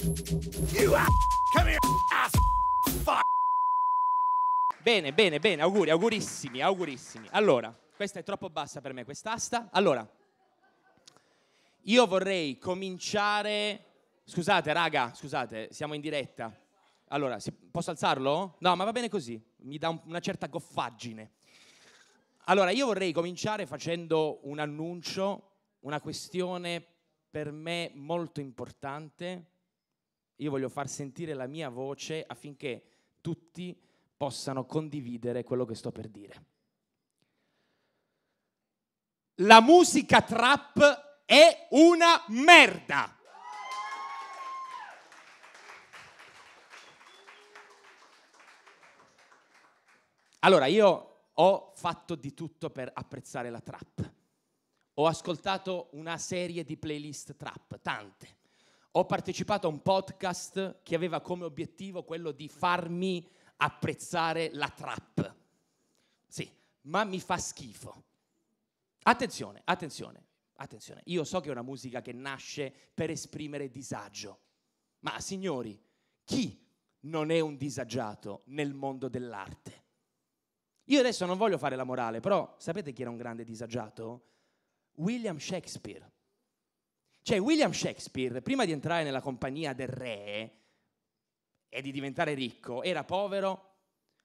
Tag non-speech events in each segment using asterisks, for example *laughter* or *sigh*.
You ass. Come here, ass. Fuck. Bene, bene, bene, auguri, augurissimi, augurissimi. Allora, questa è troppo bassa per me, quest'asta. Allora, io vorrei cominciare... Scusate, raga, scusate, siamo in diretta. Allora, posso alzarlo? No, ma va bene così, mi dà una certa goffaggine. Allora, io vorrei cominciare facendo un annuncio, una questione per me molto importante, io voglio far sentire la mia voce affinché tutti possano condividere quello che sto per dire. La musica trap è una merda. Allora, io ho fatto di tutto per apprezzare la trap. Ho ascoltato una serie di playlist trap, tante ho partecipato a un podcast che aveva come obiettivo quello di farmi apprezzare la trap. Sì, ma mi fa schifo. Attenzione, attenzione, attenzione. Io so che è una musica che nasce per esprimere disagio. Ma signori, chi non è un disagiato nel mondo dell'arte? Io adesso non voglio fare la morale, però sapete chi era un grande disagiato? William Shakespeare. Cioè William Shakespeare, prima di entrare nella compagnia del re e di diventare ricco, era povero,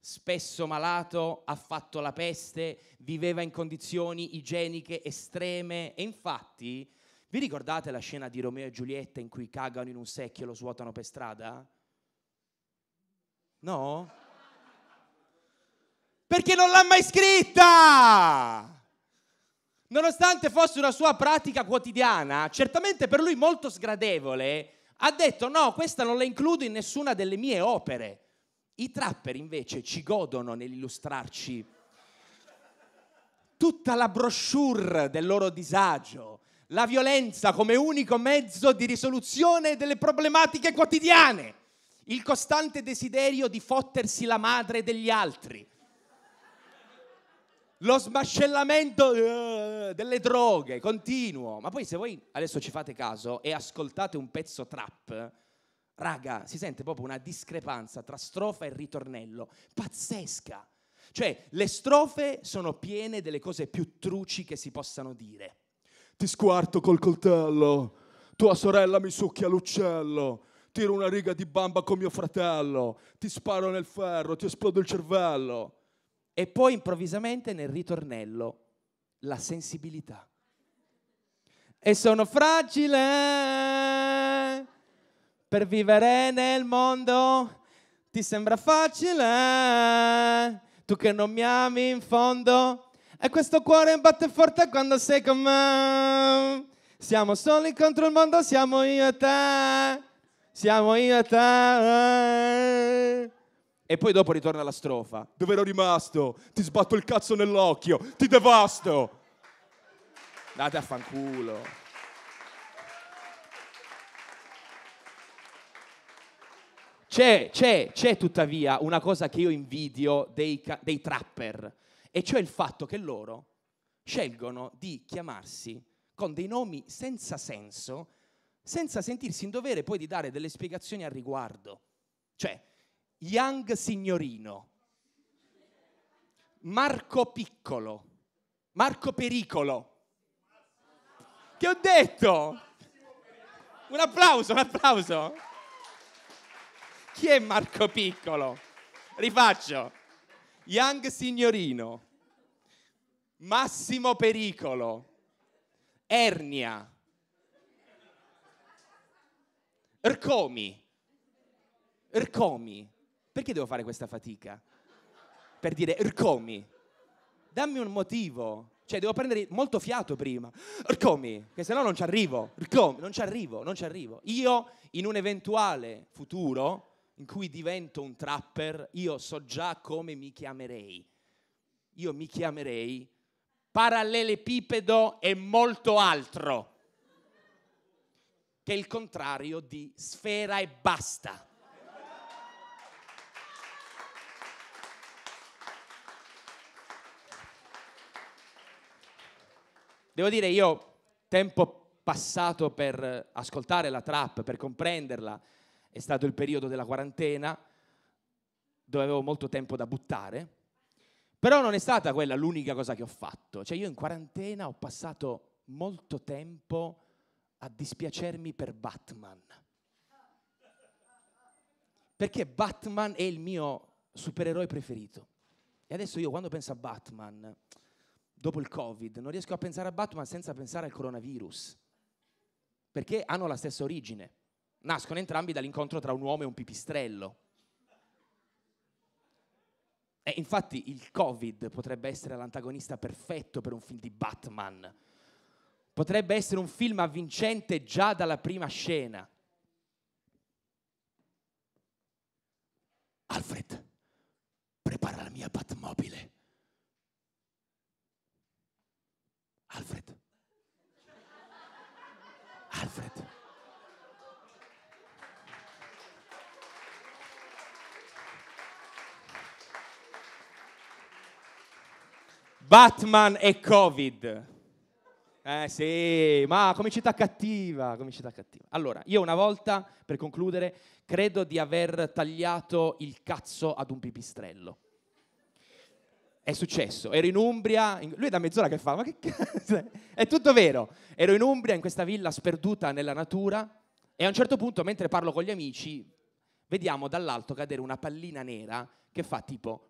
spesso malato, ha fatto la peste, viveva in condizioni igieniche estreme e infatti vi ricordate la scena di Romeo e Giulietta in cui cagano in un secchio e lo svuotano per strada? No? Perché non l'ha mai scritta! nonostante fosse una sua pratica quotidiana, certamente per lui molto sgradevole, ha detto no, questa non la includo in nessuna delle mie opere. I trapper invece ci godono nell'illustrarci tutta la brochure del loro disagio, la violenza come unico mezzo di risoluzione delle problematiche quotidiane, il costante desiderio di fottersi la madre degli altri, lo smascellamento uh, delle droghe continuo. Ma poi se voi adesso ci fate caso e ascoltate un pezzo trap, raga, si sente proprio una discrepanza tra strofa e ritornello pazzesca. Cioè, le strofe sono piene delle cose più truci che si possano dire. Ti squarto col coltello, tua sorella mi succhia l'uccello, tiro una riga di bamba con mio fratello, ti sparo nel ferro, ti esplodo il cervello. E poi improvvisamente nel ritornello la sensibilità. E sono fragile per vivere nel mondo. Ti sembra facile, tu che non mi ami in fondo. E questo cuore batte forte quando sei con me. Siamo soli contro il mondo, siamo io e te. Siamo io e te. E poi dopo ritorna la strofa. Dove ero rimasto? Ti sbatto il cazzo nell'occhio, ti devasto. Date a fanculo. C'è, c'è, c'è tuttavia una cosa che io invidio dei, dei trapper, e cioè il fatto che loro scelgono di chiamarsi con dei nomi senza senso, senza sentirsi in dovere poi di dare delle spiegazioni al riguardo. Cioè, Young Signorino, Marco Piccolo, Marco Pericolo. Che ho detto? Un applauso, un applauso. Chi è Marco Piccolo? Rifaccio. Young Signorino, Massimo Pericolo, Ernia, Ercomi, Ercomi. Perché devo fare questa fatica? Per dire Ercomi. Dammi un motivo. Cioè, devo prendere molto fiato prima. Ercomi, che se no non ci arrivo. Ercomi, non ci arrivo, non ci arrivo. Io, in un eventuale futuro in cui divento un trapper, io so già come mi chiamerei. Io mi chiamerei parallelepipedo e molto altro, che è il contrario di sfera e basta. Devo dire, io tempo passato per ascoltare la trap, per comprenderla, è stato il periodo della quarantena, dove avevo molto tempo da buttare, però non è stata quella l'unica cosa che ho fatto. Cioè io in quarantena ho passato molto tempo a dispiacermi per Batman. Perché Batman è il mio supereroe preferito. E adesso io quando penso a Batman dopo il Covid, non riesco a pensare a Batman senza pensare al coronavirus, perché hanno la stessa origine, nascono entrambi dall'incontro tra un uomo e un pipistrello. E infatti il Covid potrebbe essere l'antagonista perfetto per un film di Batman. Potrebbe essere un film avvincente già dalla prima scena. Alfred, prepara la mia Batmobile. Alfred. Alfred. Batman e Covid. Eh sì, ma comicità cattiva, comicità cattiva. Allora, io una volta, per concludere, credo di aver tagliato il cazzo ad un pipistrello. È successo, ero in Umbria, lui è da mezz'ora che fa, ma che cazzo? *laughs* È tutto vero. Ero in Umbria, in questa villa sperduta nella natura, e a un certo punto, mentre parlo con gli amici, vediamo dall'alto cadere una pallina nera che fa tipo...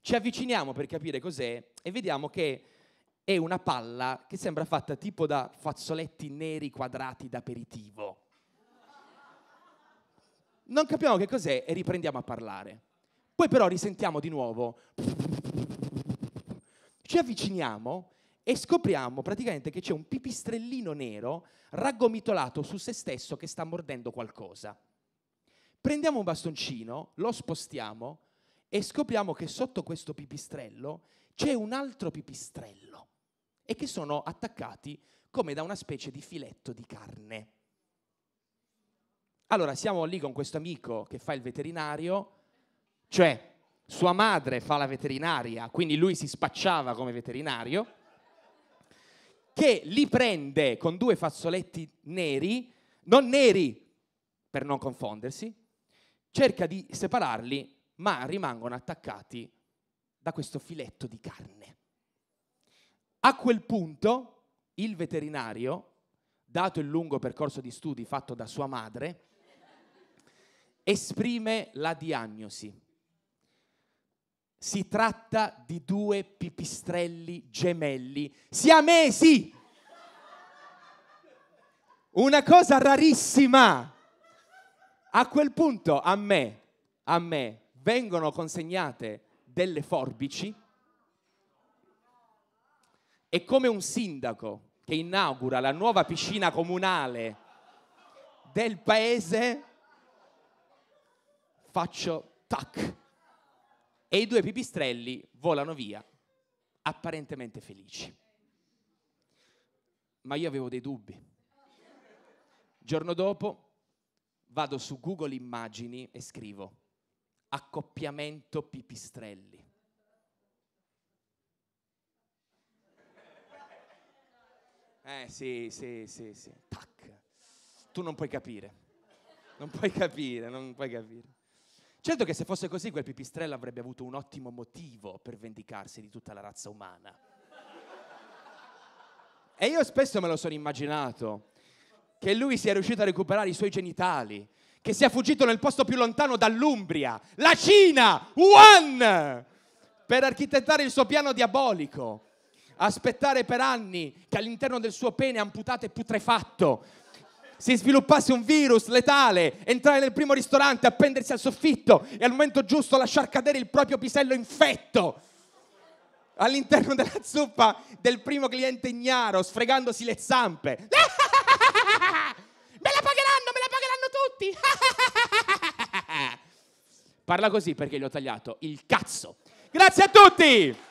*laughs* Ci avviciniamo per capire cos'è e vediamo che è una palla che sembra fatta tipo da fazzoletti neri quadrati d'aperitivo. Non capiamo che cos'è e riprendiamo a parlare. Poi però risentiamo di nuovo, ci avviciniamo e scopriamo praticamente che c'è un pipistrellino nero raggomitolato su se stesso che sta mordendo qualcosa. Prendiamo un bastoncino, lo spostiamo e scopriamo che sotto questo pipistrello c'è un altro pipistrello e che sono attaccati come da una specie di filetto di carne. Allora siamo lì con questo amico che fa il veterinario, cioè, sua madre fa la veterinaria, quindi lui si spacciava come veterinario, che li prende con due fazzoletti neri, non neri per non confondersi, cerca di separarli, ma rimangono attaccati da questo filetto di carne. A quel punto il veterinario, dato il lungo percorso di studi fatto da sua madre, esprime la diagnosi si tratta di due pipistrelli gemelli siamesi. Una cosa rarissima. A quel punto a me, a me vengono consegnate delle forbici e come un sindaco che inaugura la nuova piscina comunale del paese faccio tac e i due pipistrelli volano via, apparentemente felici. Ma io avevo dei dubbi. giorno dopo vado su Google Immagini e scrivo accoppiamento pipistrelli. Eh sì, sì, sì, sì. Tac. Tu non puoi capire. Non puoi capire, non puoi capire. Certo che se fosse così quel pipistrello avrebbe avuto un ottimo motivo per vendicarsi di tutta la razza umana. E io spesso me lo sono immaginato, che lui sia riuscito a recuperare i suoi genitali, che sia fuggito nel posto più lontano dall'Umbria, la Cina, Wuhan, per architettare il suo piano diabolico aspettare per anni che all'interno del suo pene amputato e putrefatto si sviluppasse un virus letale, entrare nel primo ristorante, appendersi al soffitto e al momento giusto lasciar cadere il proprio pisello infetto all'interno della zuppa del primo cliente ignaro, sfregandosi le zampe. *laughs* me la pagheranno, me la pagheranno tutti! Parla così perché gli ho tagliato il cazzo. Grazie a tutti!